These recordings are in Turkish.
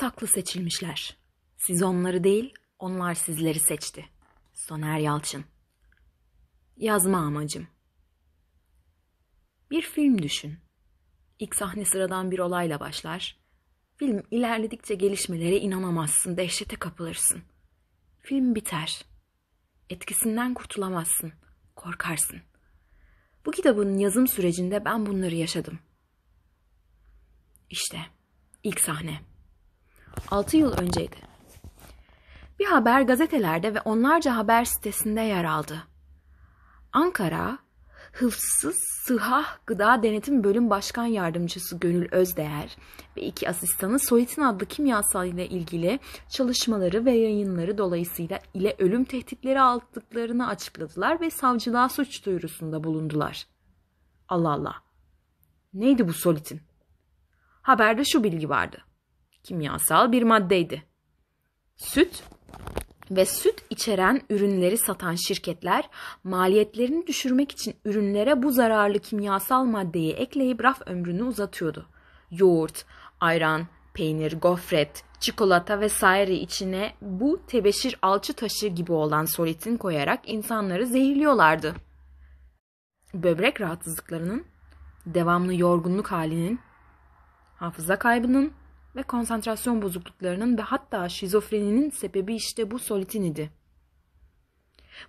saklı seçilmişler. Siz onları değil, onlar sizleri seçti. Soner Yalçın Yazma amacım Bir film düşün. İlk sahne sıradan bir olayla başlar. Film ilerledikçe gelişmelere inanamazsın, dehşete kapılırsın. Film biter. Etkisinden kurtulamazsın, korkarsın. Bu kitabın yazım sürecinde ben bunları yaşadım. İşte ilk sahne. 6 yıl önceydi. Bir haber gazetelerde ve onlarca haber sitesinde yer aldı. Ankara, Hıfsız Sıha Gıda Denetim Bölüm Başkan Yardımcısı Gönül Özdeğer ve iki asistanı Soitin adlı kimyasal ile ilgili çalışmaları ve yayınları dolayısıyla ile ölüm tehditleri aldıklarını açıkladılar ve savcılığa suç duyurusunda bulundular. Allah Allah. Neydi bu Solitin? Haberde şu bilgi vardı kimyasal bir maddeydi. Süt ve süt içeren ürünleri satan şirketler maliyetlerini düşürmek için ürünlere bu zararlı kimyasal maddeyi ekleyip raf ömrünü uzatıyordu. Yoğurt, ayran, peynir, gofret, çikolata vesaire içine bu tebeşir alçı taşı gibi olan solitin koyarak insanları zehirliyorlardı. Böbrek rahatsızlıklarının, devamlı yorgunluk halinin, hafıza kaybının ve konsantrasyon bozukluklarının ve hatta şizofreninin sebebi işte bu solitin idi.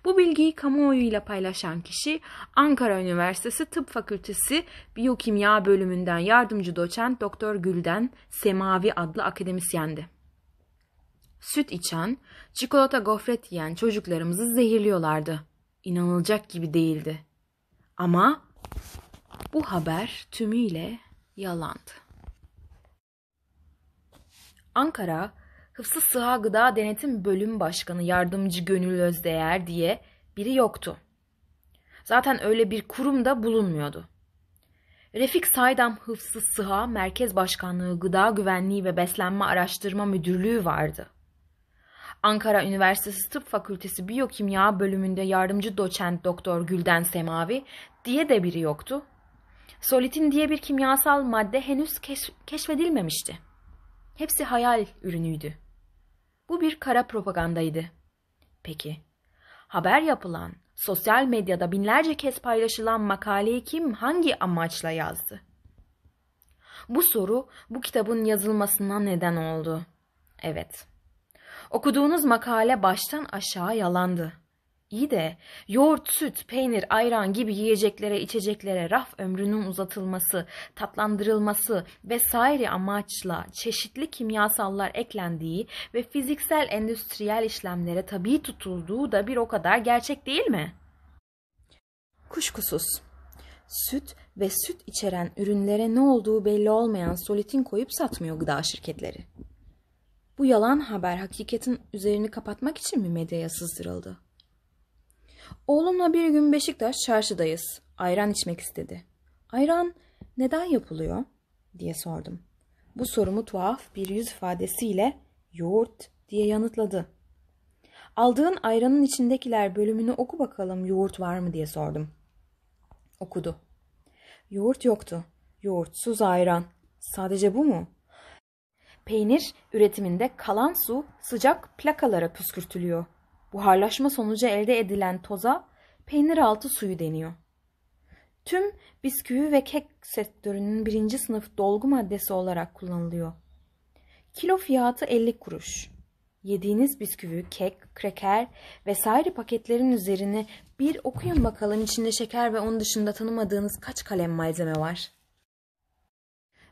Bu bilgiyi kamuoyuyla paylaşan kişi Ankara Üniversitesi Tıp Fakültesi Biyokimya Bölümünden yardımcı doçent Doktor Gülden Semavi adlı akademisyendi. Süt içen, çikolata gofret yiyen çocuklarımızı zehirliyorlardı. İnanılacak gibi değildi. Ama bu haber tümüyle yalandı. Ankara Hıfzı Sıha Gıda Denetim Bölüm Başkanı Yardımcı Gönül Özdeğer diye biri yoktu. Zaten öyle bir kurum da bulunmuyordu. Refik Saydam Hıfzı Sıha Merkez Başkanlığı Gıda Güvenliği ve Beslenme Araştırma Müdürlüğü vardı. Ankara Üniversitesi Tıp Fakültesi Biyokimya bölümünde yardımcı doçent Doktor Gülden Semavi diye de biri yoktu. Solitin diye bir kimyasal madde henüz keşfedilmemişti. Hepsi hayal ürünüydü. Bu bir kara propagandaydı. Peki, haber yapılan, sosyal medyada binlerce kez paylaşılan makaleyi kim hangi amaçla yazdı? Bu soru bu kitabın yazılmasına neden oldu. Evet. Okuduğunuz makale baştan aşağı yalandı. İyi de yoğurt, süt, peynir, ayran gibi yiyeceklere, içeceklere raf ömrünün uzatılması, tatlandırılması vesaire amaçla çeşitli kimyasallar eklendiği ve fiziksel endüstriyel işlemlere tabi tutulduğu da bir o kadar gerçek değil mi? Kuşkusuz. Süt ve süt içeren ürünlere ne olduğu belli olmayan solitin koyup satmıyor gıda şirketleri. Bu yalan haber hakikatin üzerini kapatmak için mi medyaya sızdırıldı? Oğlumla bir gün Beşiktaş çarşıdayız. Ayran içmek istedi. Ayran neden yapılıyor? diye sordum. Bu sorumu tuhaf bir yüz ifadesiyle yoğurt diye yanıtladı. Aldığın ayranın içindekiler bölümünü oku bakalım yoğurt var mı diye sordum. Okudu. Yoğurt yoktu. Yoğurtsuz ayran. Sadece bu mu? Peynir üretiminde kalan su sıcak plakalara püskürtülüyor. Buharlaşma sonucu elde edilen toza peynir altı suyu deniyor. Tüm bisküvi ve kek sektörünün birinci sınıf dolgu maddesi olarak kullanılıyor. Kilo fiyatı 50 kuruş. Yediğiniz bisküvi, kek, kreker vesaire paketlerin üzerine bir okuyun bakalım içinde şeker ve onun dışında tanımadığınız kaç kalem malzeme var.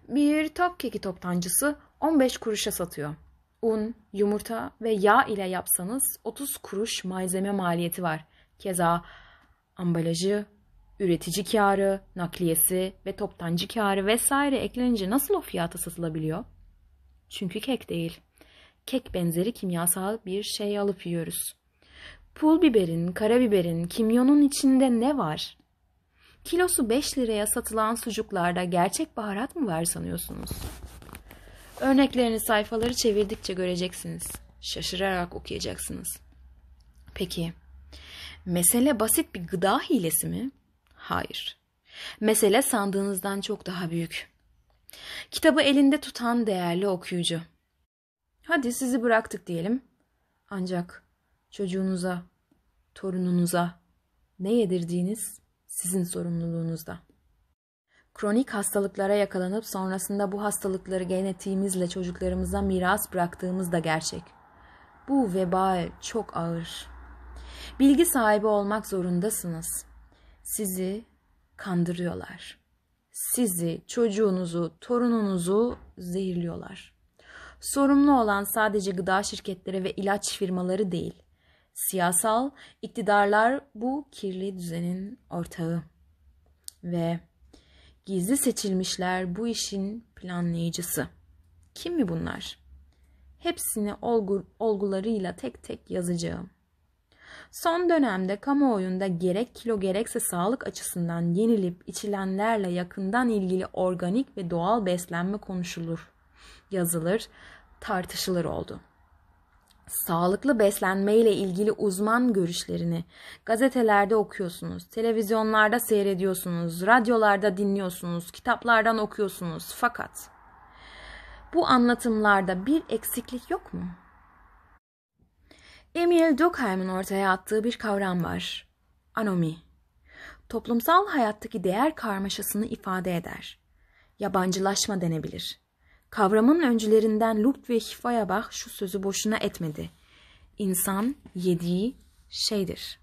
Bir top keki toptancısı 15 kuruşa satıyor un, yumurta ve yağ ile yapsanız 30 kuruş malzeme maliyeti var. Keza ambalajı, üretici kârı, nakliyesi ve toptancı kârı vesaire eklenince nasıl o fiyata satılabiliyor? Çünkü kek değil. Kek benzeri kimyasal bir şey alıp yiyoruz. Pul biberin, karabiberin, kimyonun içinde ne var? Kilosu 5 liraya satılan sucuklarda gerçek baharat mı var sanıyorsunuz? Örneklerini sayfaları çevirdikçe göreceksiniz. Şaşırarak okuyacaksınız. Peki, mesele basit bir gıda hilesi mi? Hayır. Mesele sandığınızdan çok daha büyük. Kitabı elinde tutan değerli okuyucu. Hadi sizi bıraktık diyelim. Ancak çocuğunuza, torununuza ne yedirdiğiniz sizin sorumluluğunuzda kronik hastalıklara yakalanıp sonrasında bu hastalıkları genetiğimizle çocuklarımıza miras bıraktığımız da gerçek. Bu vebal çok ağır. Bilgi sahibi olmak zorundasınız. Sizi kandırıyorlar. Sizi, çocuğunuzu, torununuzu zehirliyorlar. Sorumlu olan sadece gıda şirketleri ve ilaç firmaları değil. Siyasal iktidarlar bu kirli düzenin ortağı. Ve Gizli seçilmişler bu işin planlayıcısı. Kim mi bunlar? Hepsini olgu, olgularıyla tek tek yazacağım. Son dönemde kamuoyunda gerek kilo gerekse sağlık açısından yenilip içilenlerle yakından ilgili organik ve doğal beslenme konuşulur, yazılır, tartışılır oldu.'' sağlıklı beslenme ile ilgili uzman görüşlerini gazetelerde okuyorsunuz, televizyonlarda seyrediyorsunuz, radyolarda dinliyorsunuz, kitaplardan okuyorsunuz. Fakat bu anlatımlarda bir eksiklik yok mu? Emil Durkheim'in ortaya attığı bir kavram var. Anomi. Toplumsal hayattaki değer karmaşasını ifade eder. Yabancılaşma denebilir. Kavramın öncülerinden Ludwig Feuerbach şu sözü boşuna etmedi. İnsan yediği şeydir.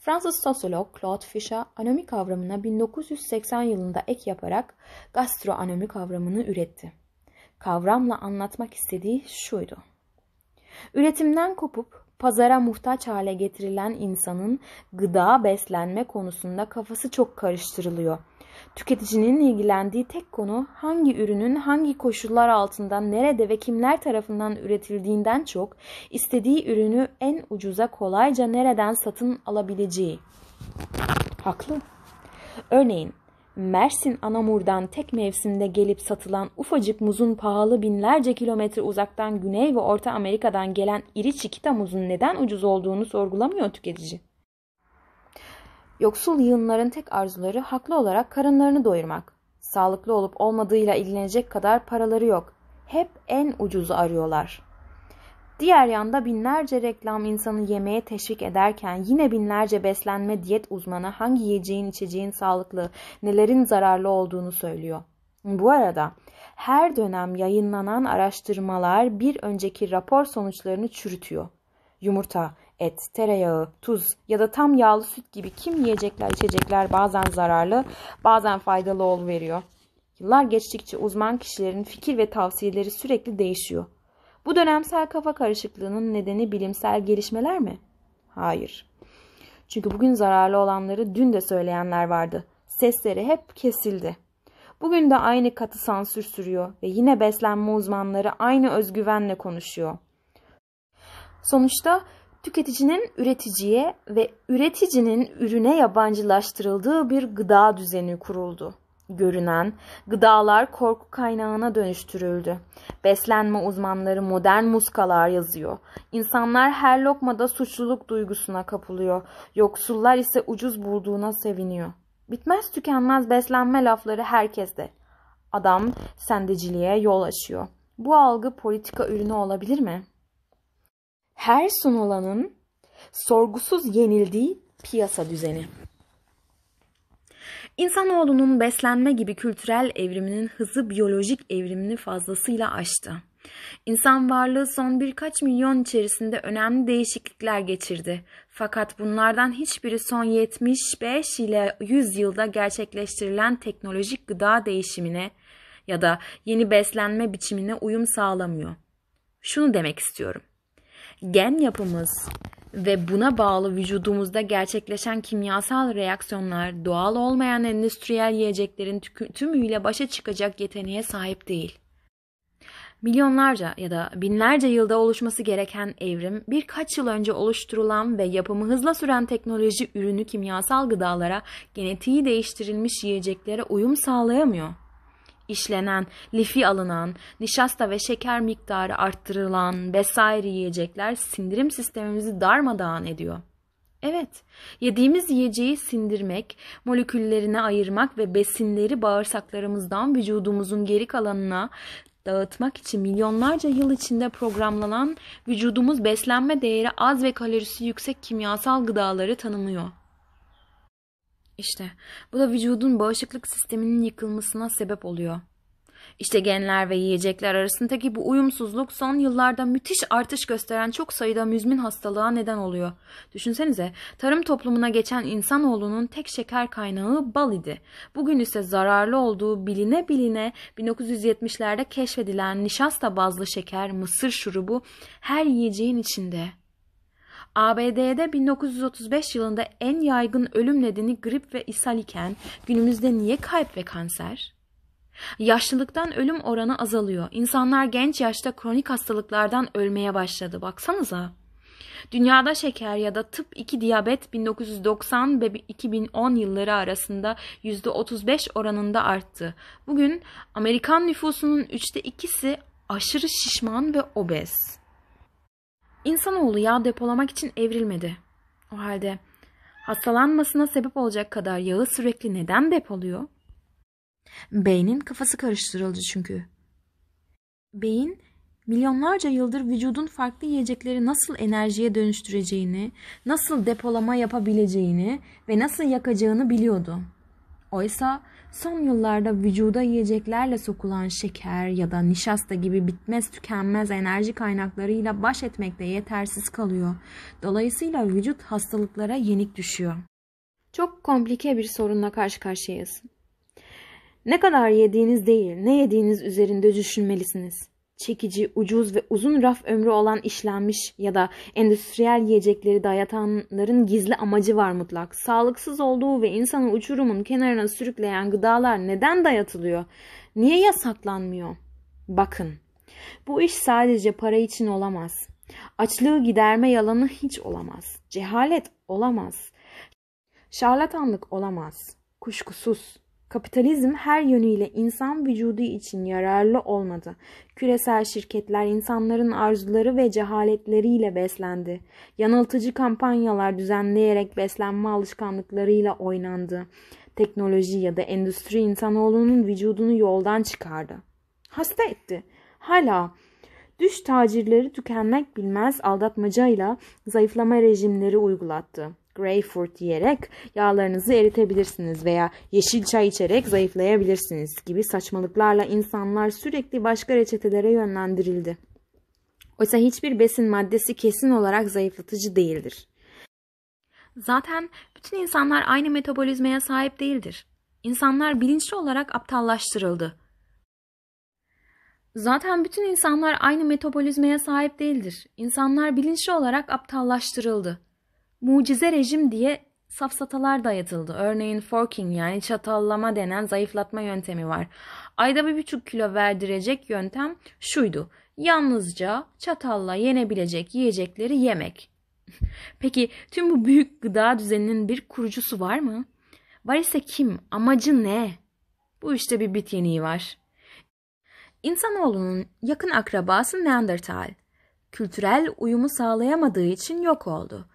Fransız sosyolog Claude Fischer anomi kavramına 1980 yılında ek yaparak gastroanomi kavramını üretti. Kavramla anlatmak istediği şuydu. Üretimden kopup pazara muhtaç hale getirilen insanın gıda beslenme konusunda kafası çok karıştırılıyor.'' Tüketicinin ilgilendiği tek konu hangi ürünün hangi koşullar altında nerede ve kimler tarafından üretildiğinden çok istediği ürünü en ucuza kolayca nereden satın alabileceği. Haklı. Örneğin Mersin Anamur'dan tek mevsimde gelip satılan ufacık muzun pahalı binlerce kilometre uzaktan Güney ve Orta Amerika'dan gelen iri çikita muzun neden ucuz olduğunu sorgulamıyor tüketici. Yoksul yığınların tek arzuları haklı olarak karınlarını doyurmak. Sağlıklı olup olmadığıyla ilgilenecek kadar paraları yok. Hep en ucuzu arıyorlar. Diğer yanda binlerce reklam insanı yemeğe teşvik ederken yine binlerce beslenme diyet uzmanı hangi yiyeceğin içeceğin sağlıklı, nelerin zararlı olduğunu söylüyor. Bu arada her dönem yayınlanan araştırmalar bir önceki rapor sonuçlarını çürütüyor. Yumurta, et, tereyağı, tuz ya da tam yağlı süt gibi kim yiyecekler içecekler bazen zararlı bazen faydalı ol veriyor. Yıllar geçtikçe uzman kişilerin fikir ve tavsiyeleri sürekli değişiyor. Bu dönemsel kafa karışıklığının nedeni bilimsel gelişmeler mi? Hayır. Çünkü bugün zararlı olanları dün de söyleyenler vardı. Sesleri hep kesildi. Bugün de aynı katı sansür sürüyor ve yine beslenme uzmanları aynı özgüvenle konuşuyor. Sonuçta tüketicinin üreticiye ve üreticinin ürüne yabancılaştırıldığı bir gıda düzeni kuruldu. Görünen gıdalar korku kaynağına dönüştürüldü. Beslenme uzmanları modern muskalar yazıyor. İnsanlar her lokmada suçluluk duygusuna kapılıyor. Yoksullar ise ucuz bulduğuna seviniyor. Bitmez tükenmez beslenme lafları herkeste. Adam sendeciliğe yol açıyor. Bu algı politika ürünü olabilir mi? her sunulanın sorgusuz yenildiği piyasa düzeni. İnsanoğlunun beslenme gibi kültürel evriminin hızı biyolojik evrimini fazlasıyla aştı. İnsan varlığı son birkaç milyon içerisinde önemli değişiklikler geçirdi. Fakat bunlardan hiçbiri son 75 ile 100 yılda gerçekleştirilen teknolojik gıda değişimine ya da yeni beslenme biçimine uyum sağlamıyor. Şunu demek istiyorum gen yapımız ve buna bağlı vücudumuzda gerçekleşen kimyasal reaksiyonlar doğal olmayan endüstriyel yiyeceklerin tümüyle başa çıkacak yeteneğe sahip değil. Milyonlarca ya da binlerce yılda oluşması gereken evrim birkaç yıl önce oluşturulan ve yapımı hızla süren teknoloji ürünü kimyasal gıdalara, genetiği değiştirilmiş yiyeceklere uyum sağlayamıyor işlenen, lifi alınan, nişasta ve şeker miktarı arttırılan vesaire yiyecekler sindirim sistemimizi darmadağın ediyor. Evet, yediğimiz yiyeceği sindirmek, moleküllerine ayırmak ve besinleri bağırsaklarımızdan vücudumuzun geri kalanına dağıtmak için milyonlarca yıl içinde programlanan vücudumuz beslenme değeri az ve kalorisi yüksek kimyasal gıdaları tanımıyor. İşte bu da vücudun bağışıklık sisteminin yıkılmasına sebep oluyor. İşte genler ve yiyecekler arasındaki bu uyumsuzluk son yıllarda müthiş artış gösteren çok sayıda müzmin hastalığa neden oluyor. Düşünsenize tarım toplumuna geçen insanoğlunun tek şeker kaynağı bal idi. Bugün ise zararlı olduğu biline biline 1970'lerde keşfedilen nişasta bazlı şeker, mısır şurubu her yiyeceğin içinde. ABD'de 1935 yılında en yaygın ölüm nedeni grip ve ishal iken günümüzde niye kalp ve kanser? Yaşlılıktan ölüm oranı azalıyor. İnsanlar genç yaşta kronik hastalıklardan ölmeye başladı. Baksanıza. Dünyada şeker ya da tıp 2 diyabet 1990 ve 2010 yılları arasında %35 oranında arttı. Bugün Amerikan nüfusunun üçte ikisi aşırı şişman ve obez. İnsanoğlu yağ depolamak için evrilmedi. O halde hastalanmasına sebep olacak kadar yağı sürekli neden depoluyor? Beynin kafası karıştırıldı çünkü. Beyin milyonlarca yıldır vücudun farklı yiyecekleri nasıl enerjiye dönüştüreceğini, nasıl depolama yapabileceğini ve nasıl yakacağını biliyordu. Oysa Son yıllarda vücuda yiyeceklerle sokulan şeker ya da nişasta gibi bitmez tükenmez enerji kaynaklarıyla baş etmekte yetersiz kalıyor. Dolayısıyla vücut hastalıklara yenik düşüyor. Çok komplike bir sorunla karşı karşıyayız. Ne kadar yediğiniz değil, ne yediğiniz üzerinde düşünmelisiniz çekici, ucuz ve uzun raf ömrü olan işlenmiş ya da endüstriyel yiyecekleri dayatanların gizli amacı var mutlak. Sağlıksız olduğu ve insanı uçurumun kenarına sürükleyen gıdalar neden dayatılıyor? Niye yasaklanmıyor? Bakın, bu iş sadece para için olamaz. Açlığı giderme yalanı hiç olamaz. Cehalet olamaz. Şarlatanlık olamaz. Kuşkusuz. Kapitalizm her yönüyle insan vücudu için yararlı olmadı. Küresel şirketler insanların arzuları ve cehaletleriyle beslendi. Yanıltıcı kampanyalar düzenleyerek beslenme alışkanlıklarıyla oynandı. Teknoloji ya da endüstri insanoğlunun vücudunu yoldan çıkardı. Hasta etti. Hala düş tacirleri tükenmek bilmez aldatmacayla zayıflama rejimleri uygulattı greyfurt yiyerek yağlarınızı eritebilirsiniz veya yeşil çay içerek zayıflayabilirsiniz gibi saçmalıklarla insanlar sürekli başka reçetelere yönlendirildi. Oysa hiçbir besin maddesi kesin olarak zayıflatıcı değildir. Zaten bütün insanlar aynı metabolizmaya sahip değildir. İnsanlar bilinçli olarak aptallaştırıldı. Zaten bütün insanlar aynı metabolizmaya sahip değildir. İnsanlar bilinçli olarak aptallaştırıldı mucize rejim diye safsatalar dayatıldı. Örneğin forking yani çatallama denen zayıflatma yöntemi var. Ayda bir buçuk kilo verdirecek yöntem şuydu. Yalnızca çatalla yenebilecek yiyecekleri yemek. Peki tüm bu büyük gıda düzeninin bir kurucusu var mı? Var ise kim? Amacı ne? Bu işte bir bit yeniği var. İnsanoğlunun yakın akrabası Neandertal. Kültürel uyumu sağlayamadığı için yok oldu.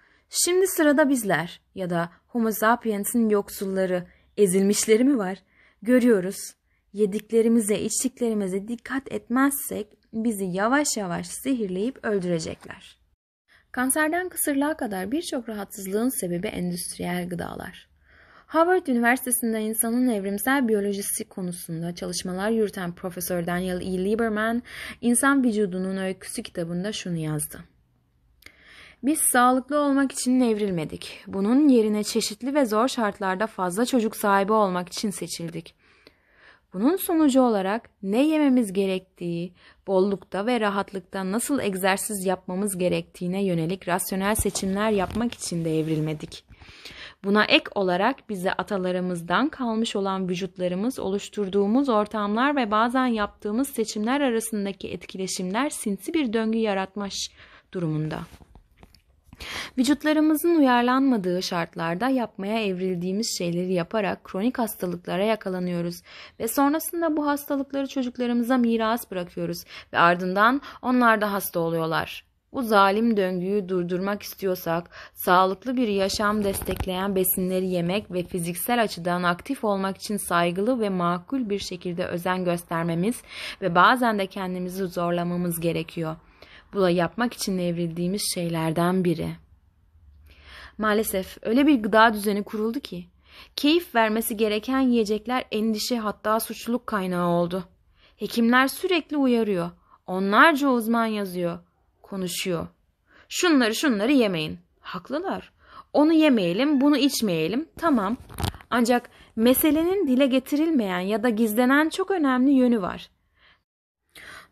Şimdi sırada bizler ya da Homo sapiens'in yoksulları, ezilmişleri mi var? Görüyoruz. Yediklerimize, içtiklerimize dikkat etmezsek bizi yavaş yavaş zehirleyip öldürecekler. Kanserden kısırlığa kadar birçok rahatsızlığın sebebi endüstriyel gıdalar. Harvard Üniversitesi'nde insanın evrimsel biyolojisi konusunda çalışmalar yürüten Profesör Daniel E. Lieberman, İnsan Vücudunun Öyküsü kitabında şunu yazdı. Biz sağlıklı olmak için evrilmedik. Bunun yerine çeşitli ve zor şartlarda fazla çocuk sahibi olmak için seçildik. Bunun sonucu olarak ne yememiz gerektiği, bollukta ve rahatlıkta nasıl egzersiz yapmamız gerektiğine yönelik rasyonel seçimler yapmak için de evrilmedik. Buna ek olarak bize atalarımızdan kalmış olan vücutlarımız, oluşturduğumuz ortamlar ve bazen yaptığımız seçimler arasındaki etkileşimler sinsi bir döngü yaratmış durumunda. Vücutlarımızın uyarlanmadığı şartlarda yapmaya evrildiğimiz şeyleri yaparak kronik hastalıklara yakalanıyoruz ve sonrasında bu hastalıkları çocuklarımıza miras bırakıyoruz ve ardından onlar da hasta oluyorlar. Bu zalim döngüyü durdurmak istiyorsak sağlıklı bir yaşam destekleyen besinleri yemek ve fiziksel açıdan aktif olmak için saygılı ve makul bir şekilde özen göstermemiz ve bazen de kendimizi zorlamamız gerekiyor bula yapmak için evrildiğimiz şeylerden biri. Maalesef öyle bir gıda düzeni kuruldu ki keyif vermesi gereken yiyecekler endişe hatta suçluluk kaynağı oldu. Hekimler sürekli uyarıyor. Onlarca uzman yazıyor, konuşuyor. Şunları şunları yemeyin. Haklılar. Onu yemeyelim, bunu içmeyelim. Tamam. Ancak meselenin dile getirilmeyen ya da gizlenen çok önemli yönü var.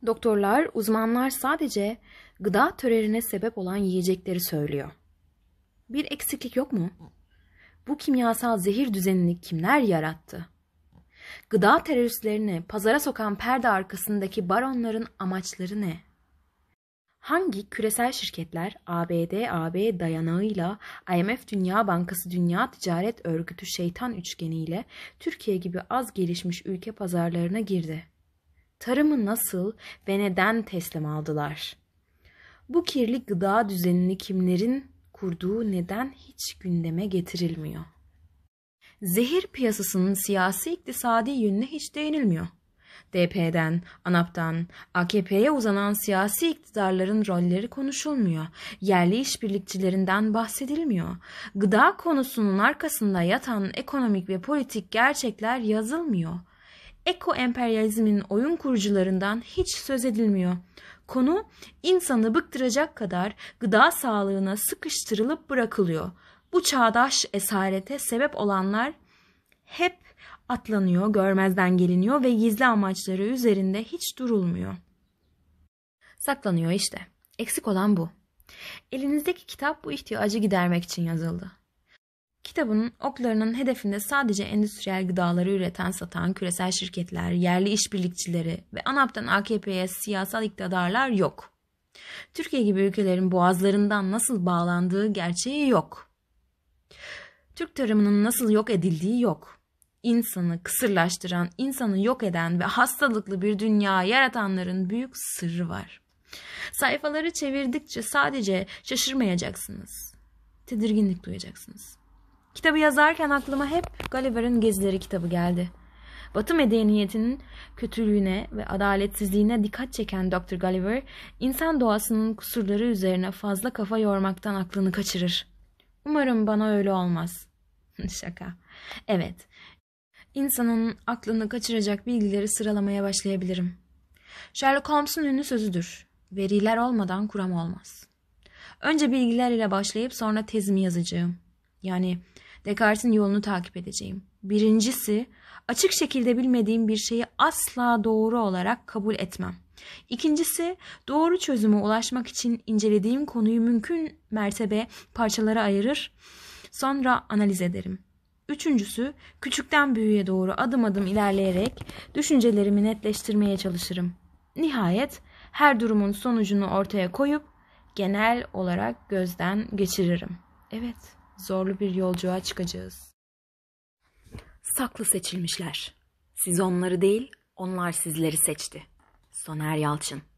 Doktorlar, uzmanlar sadece gıda törerine sebep olan yiyecekleri söylüyor. Bir eksiklik yok mu? Bu kimyasal zehir düzenini kimler yarattı? Gıda teröristlerini pazara sokan perde arkasındaki baronların amaçları ne? Hangi küresel şirketler ABD-AB dayanağıyla IMF Dünya Bankası Dünya Ticaret Örgütü şeytan üçgeniyle Türkiye gibi az gelişmiş ülke pazarlarına girdi? Tarımı nasıl ve neden teslim aldılar?'' Bu kirli gıda düzenini kimlerin kurduğu neden hiç gündeme getirilmiyor? Zehir piyasasının siyasi iktisadi yönüne hiç değinilmiyor. DP'den, ANAP'tan, AKP'ye uzanan siyasi iktidarların rolleri konuşulmuyor. Yerli işbirlikçilerinden bahsedilmiyor. Gıda konusunun arkasında yatan ekonomik ve politik gerçekler yazılmıyor. Eko-emperyalizmin oyun kurucularından hiç söz edilmiyor konu insanı bıktıracak kadar gıda sağlığına sıkıştırılıp bırakılıyor. Bu çağdaş esarete sebep olanlar hep atlanıyor, görmezden geliniyor ve gizli amaçları üzerinde hiç durulmuyor. Saklanıyor işte. Eksik olan bu. Elinizdeki kitap bu ihtiyacı gidermek için yazıldı. Kitabının oklarının hedefinde sadece endüstriyel gıdaları üreten satan küresel şirketler, yerli işbirlikçileri ve ANAP'tan AKP'ye siyasal iktidarlar yok. Türkiye gibi ülkelerin boğazlarından nasıl bağlandığı gerçeği yok. Türk tarımının nasıl yok edildiği yok. İnsanı kısırlaştıran, insanı yok eden ve hastalıklı bir dünya yaratanların büyük sırrı var. Sayfaları çevirdikçe sadece şaşırmayacaksınız. Tedirginlik duyacaksınız. Kitabı yazarken aklıma hep Gulliver'ın Gezileri kitabı geldi. Batı medeniyetinin kötülüğüne ve adaletsizliğine dikkat çeken Dr. Gulliver, insan doğasının kusurları üzerine fazla kafa yormaktan aklını kaçırır. Umarım bana öyle olmaz. Şaka. Evet, insanın aklını kaçıracak bilgileri sıralamaya başlayabilirim. Sherlock Holmes'un ünlü sözüdür. Veriler olmadan kuram olmaz. Önce bilgiler ile başlayıp sonra tezimi yazacağım. Yani Descartes'in yolunu takip edeceğim. Birincisi, açık şekilde bilmediğim bir şeyi asla doğru olarak kabul etmem. İkincisi, doğru çözüme ulaşmak için incelediğim konuyu mümkün mertebe parçalara ayırır, sonra analiz ederim. Üçüncüsü, küçükten büyüğe doğru adım adım ilerleyerek düşüncelerimi netleştirmeye çalışırım. Nihayet her durumun sonucunu ortaya koyup genel olarak gözden geçiririm. Evet zorlu bir yolculuğa çıkacağız. Saklı seçilmişler. Siz onları değil, onlar sizleri seçti. Soner Yalçın